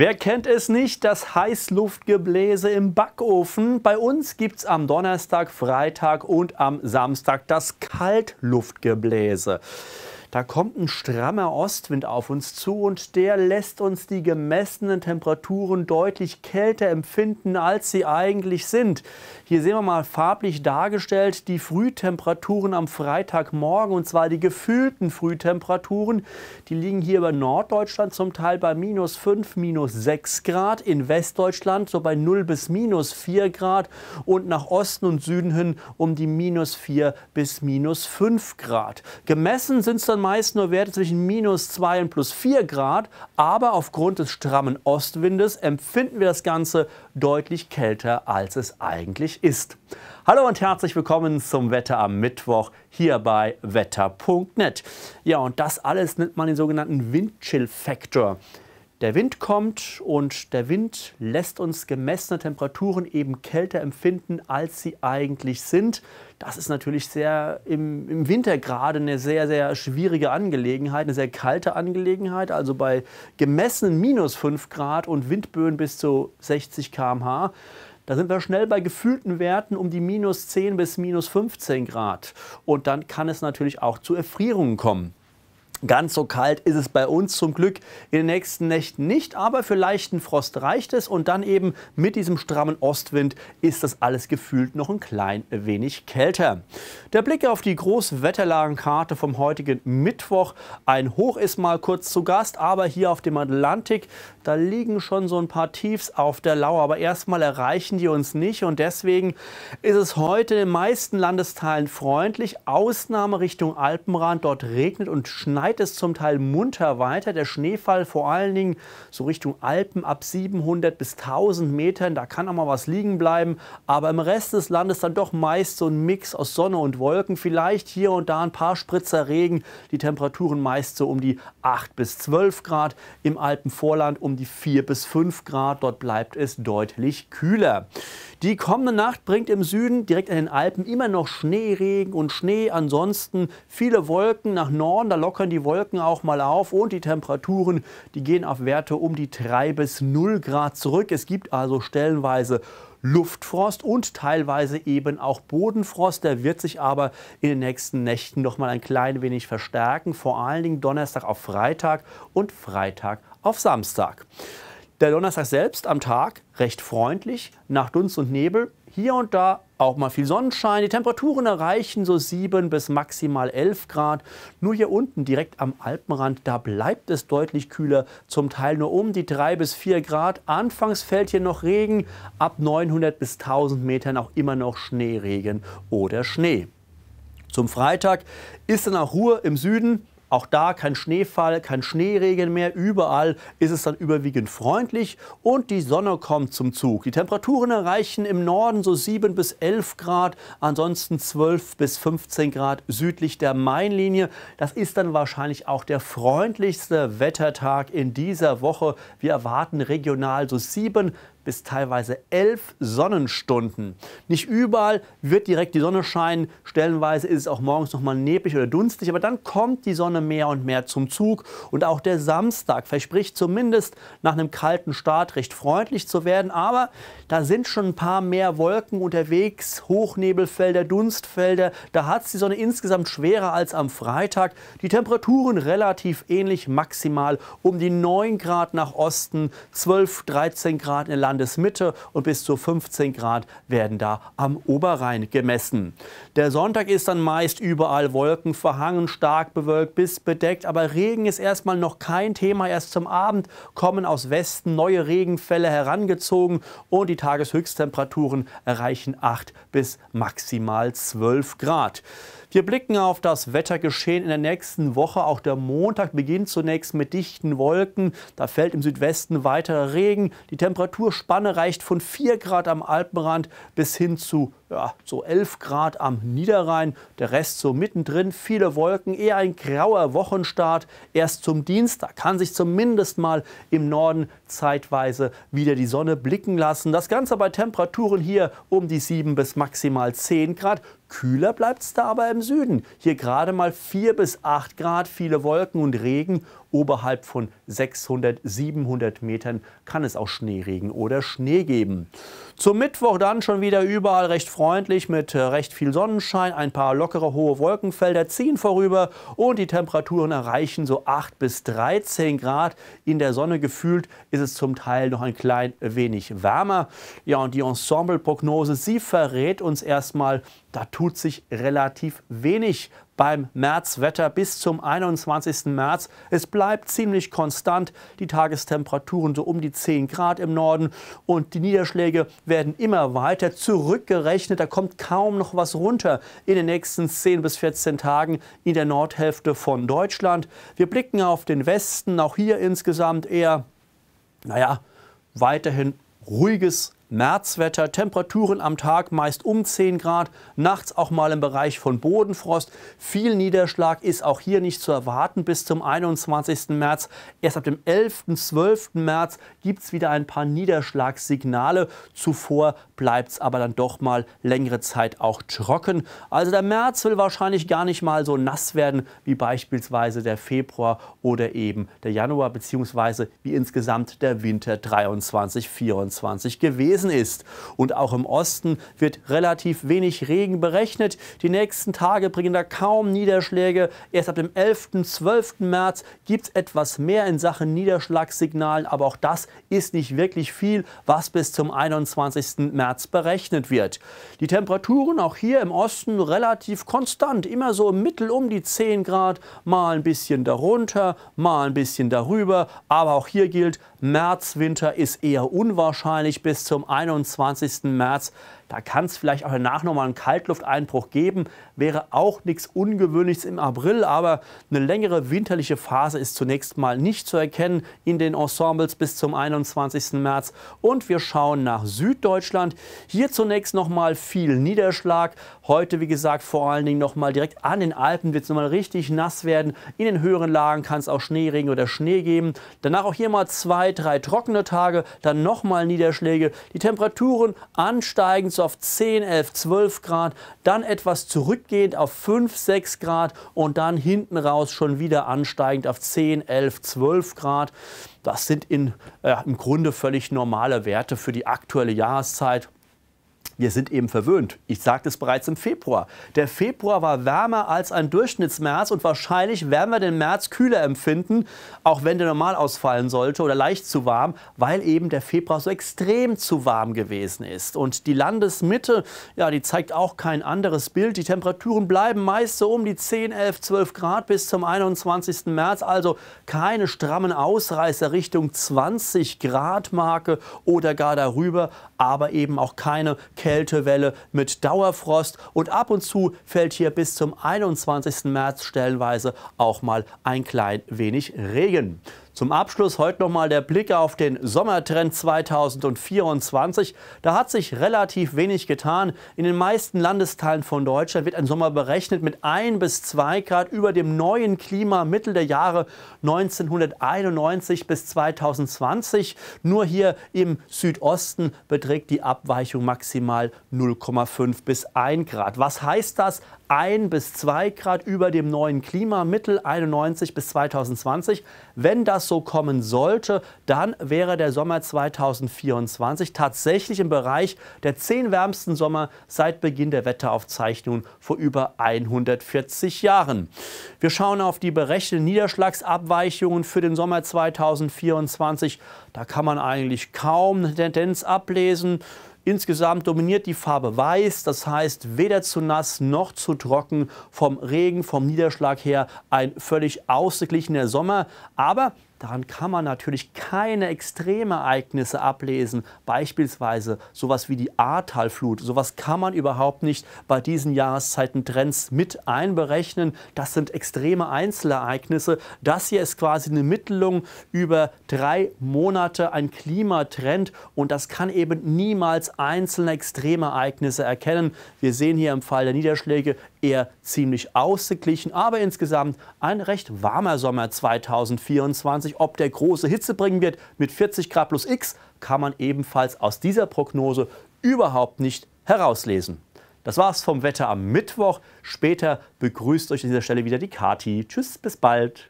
Wer kennt es nicht, das Heißluftgebläse im Backofen? Bei uns gibt's am Donnerstag, Freitag und am Samstag das Kaltluftgebläse. Da kommt ein strammer Ostwind auf uns zu und der lässt uns die gemessenen Temperaturen deutlich kälter empfinden, als sie eigentlich sind. Hier sehen wir mal farblich dargestellt die Frühtemperaturen am Freitagmorgen und zwar die gefühlten Frühtemperaturen. Die liegen hier über Norddeutschland zum Teil bei minus 5, minus 6 Grad, in Westdeutschland so bei 0 bis minus 4 Grad und nach Osten und Süden hin um die minus 4 bis minus 5 Grad. Gemessen sind es dann waren meist nur Werte zwischen minus 2 und plus 4 Grad, aber aufgrund des strammen Ostwindes empfinden wir das Ganze deutlich kälter, als es eigentlich ist. Hallo und herzlich willkommen zum Wetter am Mittwoch hier bei wetter.net. Ja, und das alles nennt man den sogenannten Windchill-Faktor. Der Wind kommt und der Wind lässt uns gemessene Temperaturen eben kälter empfinden, als sie eigentlich sind. Das ist natürlich sehr im, im Winter gerade eine sehr, sehr schwierige Angelegenheit, eine sehr kalte Angelegenheit. Also bei gemessenen minus 5 Grad und Windböen bis zu 60 km/h. Da sind wir schnell bei gefühlten Werten um die minus 10 bis minus 15 Grad. Und dann kann es natürlich auch zu Erfrierungen kommen. Ganz so kalt ist es bei uns zum Glück in den nächsten Nächten nicht, aber für leichten Frost reicht es und dann eben mit diesem strammen Ostwind ist das alles gefühlt noch ein klein wenig kälter. Der Blick auf die Großwetterlagenkarte vom heutigen Mittwoch. Ein Hoch ist mal kurz zu Gast, aber hier auf dem Atlantik da liegen schon so ein paar Tiefs auf der Lauer, aber erstmal erreichen die uns nicht und deswegen ist es heute in den meisten Landesteilen freundlich. Ausnahme Richtung Alpenrand, dort regnet und schneit es zum Teil munter weiter. Der Schneefall vor allen Dingen so Richtung Alpen ab 700 bis 1000 Metern, da kann auch mal was liegen bleiben, aber im Rest des Landes dann doch meist so ein Mix aus Sonne und Wolken, vielleicht hier und da ein paar Spritzer Regen, die Temperaturen meist so um die 8 bis 12 Grad, im Alpenvorland um die 4 bis 5 Grad. Dort bleibt es deutlich kühler. Die kommende Nacht bringt im Süden direkt an den Alpen immer noch Schneeregen und Schnee. Ansonsten viele Wolken nach Norden. Da lockern die Wolken auch mal auf. Und die Temperaturen, die gehen auf Werte um die 3 bis 0 Grad zurück. Es gibt also stellenweise Luftfrost und teilweise eben auch Bodenfrost. Der wird sich aber in den nächsten Nächten noch mal ein klein wenig verstärken, vor allen Dingen Donnerstag auf Freitag und Freitag auf Samstag. Der Donnerstag selbst am Tag recht freundlich, nach Dunst und Nebel, hier und da auch mal viel Sonnenschein. Die Temperaturen erreichen so 7 bis maximal 11 Grad. Nur hier unten direkt am Alpenrand, da bleibt es deutlich kühler, zum Teil nur um die 3 bis 4 Grad. Anfangs fällt hier noch Regen, ab 900 bis 1000 Metern auch immer noch Schneeregen oder Schnee. Zum Freitag ist dann auch Ruhe im Süden. Auch da kein Schneefall, kein Schneeregen mehr. Überall ist es dann überwiegend freundlich und die Sonne kommt zum Zug. Die Temperaturen erreichen im Norden so 7 bis 11 Grad, ansonsten 12 bis 15 Grad südlich der Mainlinie. Das ist dann wahrscheinlich auch der freundlichste Wettertag in dieser Woche. Wir erwarten regional so 7 bis teilweise elf Sonnenstunden. Nicht überall wird direkt die Sonne scheinen. Stellenweise ist es auch morgens noch mal neblig oder dunstig, aber dann kommt die Sonne mehr und mehr zum Zug. Und auch der Samstag verspricht zumindest nach einem kalten Start recht freundlich zu werden. Aber da sind schon ein paar mehr Wolken unterwegs, Hochnebelfelder, Dunstfelder. Da hat es die Sonne insgesamt schwerer als am Freitag. Die Temperaturen relativ ähnlich, maximal um die 9 Grad nach Osten, 12, 13 Grad in der Land Landesmitte und bis zu 15 Grad werden da am Oberrhein gemessen. Der Sonntag ist dann meist überall Wolken verhangen, stark bewölkt bis bedeckt, aber Regen ist erstmal noch kein Thema. Erst zum Abend kommen aus Westen neue Regenfälle herangezogen und die Tageshöchsttemperaturen erreichen 8 bis maximal 12 Grad. Wir blicken auf das Wettergeschehen in der nächsten Woche. Auch der Montag beginnt zunächst mit dichten Wolken. Da fällt im Südwesten weiterer Regen. Die Temperatur Spanne reicht von 4 Grad am Alpenrand bis hin zu ja, so 11 Grad am Niederrhein, der Rest so mittendrin, viele Wolken, eher ein grauer Wochenstart. Erst zum Dienstag kann sich zumindest mal im Norden zeitweise wieder die Sonne blicken lassen. Das Ganze bei Temperaturen hier um die 7 bis maximal 10 Grad. Kühler bleibt es da aber im Süden. Hier gerade mal 4 bis 8 Grad, viele Wolken und Regen. Oberhalb von 600, 700 Metern kann es auch Schneeregen oder Schnee geben. Zum Mittwoch dann schon wieder überall recht freundlich mit äh, recht viel Sonnenschein. Ein paar lockere hohe Wolkenfelder ziehen vorüber und die Temperaturen erreichen so 8 bis 13 Grad. In der Sonne gefühlt ist es zum Teil noch ein klein wenig wärmer. Ja, und die Ensemble-Prognose, sie verrät uns erstmal, da tut sich relativ wenig beim Märzwetter bis zum 21. März. Es bleibt ziemlich konstant. Die Tagestemperaturen so um die 10 Grad im Norden und die Niederschläge werden immer weiter zurückgerechnet. Da kommt kaum noch was runter in den nächsten 10 bis 14 Tagen in der Nordhälfte von Deutschland. Wir blicken auf den Westen, auch hier insgesamt eher, naja, weiterhin ruhiges Märzwetter, Temperaturen am Tag meist um 10 Grad, nachts auch mal im Bereich von Bodenfrost. Viel Niederschlag ist auch hier nicht zu erwarten bis zum 21. März. Erst ab dem 11., 12. März gibt es wieder ein paar Niederschlagssignale. Zuvor bleibt es aber dann doch mal längere Zeit auch trocken. Also der März will wahrscheinlich gar nicht mal so nass werden wie beispielsweise der Februar oder eben der Januar, beziehungsweise wie insgesamt der Winter 23, 24 gewesen gewesen ist. Und auch im Osten wird relativ wenig Regen berechnet. Die nächsten Tage bringen da kaum Niederschläge. Erst ab dem 11. 12. März gibt es etwas mehr in Sachen Niederschlagssignalen, aber auch das ist nicht wirklich viel, was bis zum 21. März berechnet wird. Die Temperaturen auch hier im Osten relativ konstant, immer so im Mittel um die 10 Grad, mal ein bisschen darunter, mal ein bisschen darüber, aber auch hier gilt, März. Winter ist eher unwahrscheinlich bis zum 21. März da kann es vielleicht auch danach nochmal einen Kaltlufteinbruch geben. Wäre auch nichts Ungewöhnliches im April, aber eine längere winterliche Phase ist zunächst mal nicht zu erkennen in den Ensembles bis zum 21. März. Und wir schauen nach Süddeutschland. Hier zunächst nochmal viel Niederschlag. Heute, wie gesagt, vor allen Dingen nochmal direkt an den Alpen wird es nochmal richtig nass werden. In den höheren Lagen kann es auch Schneeregen oder Schnee geben. Danach auch hier mal zwei, drei trockene Tage, dann nochmal Niederschläge. Die Temperaturen ansteigen bis auf 10, 11, 12 Grad, dann etwas zurückgehend auf 5, 6 Grad und dann hinten raus schon wieder ansteigend auf 10, 11, 12 Grad. Das sind in, äh, im Grunde völlig normale Werte für die aktuelle Jahreszeit wir sind eben verwöhnt. Ich sagte es bereits im Februar. Der Februar war wärmer als ein Durchschnittsmärz und wahrscheinlich werden wir den März kühler empfinden, auch wenn der normal ausfallen sollte oder leicht zu warm, weil eben der Februar so extrem zu warm gewesen ist. Und die Landesmitte, ja, die zeigt auch kein anderes Bild. Die Temperaturen bleiben meist so um die 10, 11, 12 Grad bis zum 21. März, also keine strammen Ausreißer Richtung 20 Grad Marke oder gar darüber, aber eben auch keine Kältewelle mit Dauerfrost und ab und zu fällt hier bis zum 21. März stellenweise auch mal ein klein wenig Regen. Zum Abschluss heute nochmal der Blick auf den Sommertrend 2024. Da hat sich relativ wenig getan. In den meisten Landesteilen von Deutschland wird ein Sommer berechnet mit 1 bis 2 Grad über dem neuen Klimamittel der Jahre 1991 bis 2020. Nur hier im Südosten beträgt die Abweichung maximal 0,5 bis 1 Grad. Was heißt das? 1 bis 2 Grad über dem neuen Klimamittel 91 bis 2020. Wenn das so kommen sollte, dann wäre der Sommer 2024 tatsächlich im Bereich der zehn wärmsten Sommer seit Beginn der Wetteraufzeichnungen vor über 140 Jahren. Wir schauen auf die berechneten Niederschlagsabweichungen für den Sommer 2024. Da kann man eigentlich kaum eine Tendenz ablesen. Insgesamt dominiert die Farbe weiß, das heißt weder zu nass noch zu trocken. Vom Regen, vom Niederschlag her ein völlig ausgeglichener Sommer. Aber Daran kann man natürlich keine Extremereignisse ablesen, beispielsweise sowas wie die Ahrtalflut. Sowas kann man überhaupt nicht bei diesen Jahreszeitentrends mit einberechnen. Das sind extreme Einzelereignisse. Das hier ist quasi eine Mittelung über drei Monate, ein Klimatrend und das kann eben niemals einzelne Extremereignisse erkennen. Wir sehen hier im Fall der Niederschläge eher ziemlich ausgeglichen, aber insgesamt ein recht warmer Sommer 2024. Ob der große Hitze bringen wird mit 40 Grad plus X, kann man ebenfalls aus dieser Prognose überhaupt nicht herauslesen. Das war's vom Wetter am Mittwoch. Später begrüßt euch an dieser Stelle wieder die Kati. Tschüss, bis bald.